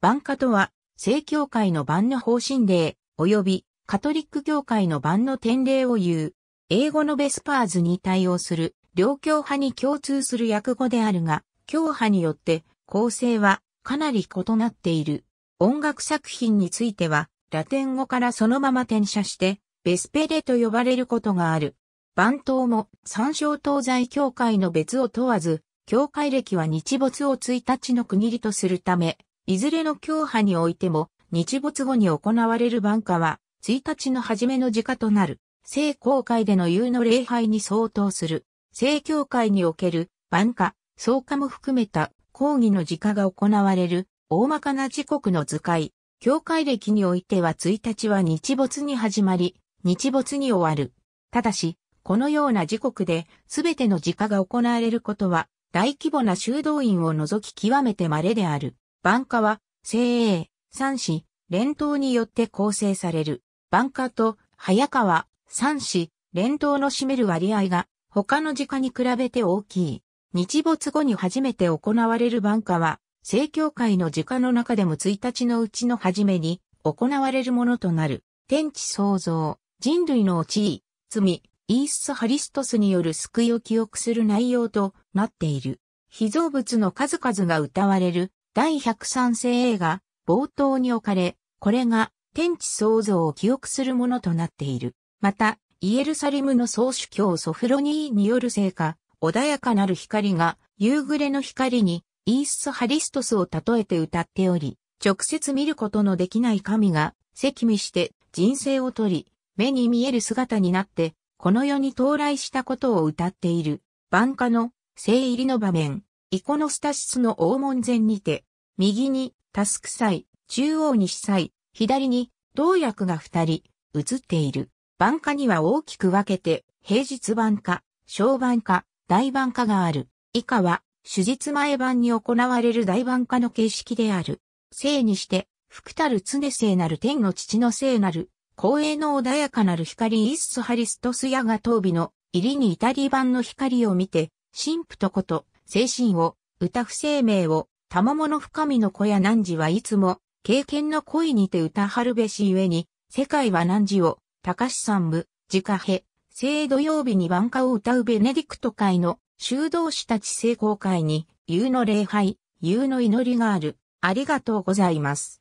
晩歌とは、正教会の晩の方針例及びカトリック教会の晩の典礼を言う。英語のベスパーズに対応する、両教派に共通する訳語であるが、教派によって構成はかなり異なっている。音楽作品については、ラテン語からそのまま転写して、ベスペレと呼ばれることがある。番頭も参照東西教会の別を問わず、教会歴は日没を1日の区切りとするため、いずれの教派においても、日没後に行われる晩夏は、1日の初めの時価となる、聖公会での夕の礼拝に相当する、聖教会における晩夏、草加も含めた講義の時価が行われる、大まかな時刻の図解、教会歴においては1日は日没に始まり、日没に終わる。ただし、このような時刻で、全ての時価が行われることは、大規模な修道院を除き極めて稀である。晩夏は、精鋭、三子、連党によって構成される。晩夏と早川、三子、連党の占める割合が、他の時間に比べて大きい。日没後に初めて行われる晩夏は、正教会の時間の中でも1日のうちの初めに行われるものとなる。天地創造、人類の地位、罪、イース・ハリストスによる救いを記憶する内容となっている。被造物の数々が歌われる第103世映画、冒頭に置かれ、これが天地創造を記憶するものとなっている。また、イエルサレムの総主教ソフロニーによる聖火、穏やかなる光が夕暮れの光にイース・ハリストスを例えて歌っており、直接見ることのできない神が赤身して人生を取り、目に見える姿になって、この世に到来したことを歌っている。晩夏の聖入りの場面、イコノスタシスの黄門前にて、右にタスク祭、中央に司祭、左に同役が二人、映っている。晩歌には大きく分けて、平日晩歌、小晩歌、大晩歌がある。以下は、手術前晩に行われる大晩歌の形式である。生にして、福たる常聖なる天の父の聖なる、光栄の穏やかなる光イッスハリストスヤが頭美の入りにタリ版の光を見て、神父とこと、精神を、歌不生命を、玉物深みの子や汝はいつも、経験の恋にて歌はるべしゆえに、世界は汝を、高しん部、自家へ、聖土曜日に晩歌を歌うベネディクト会の修道士たち聖公会に、夕の礼拝、夕の祈りがある。ありがとうございます。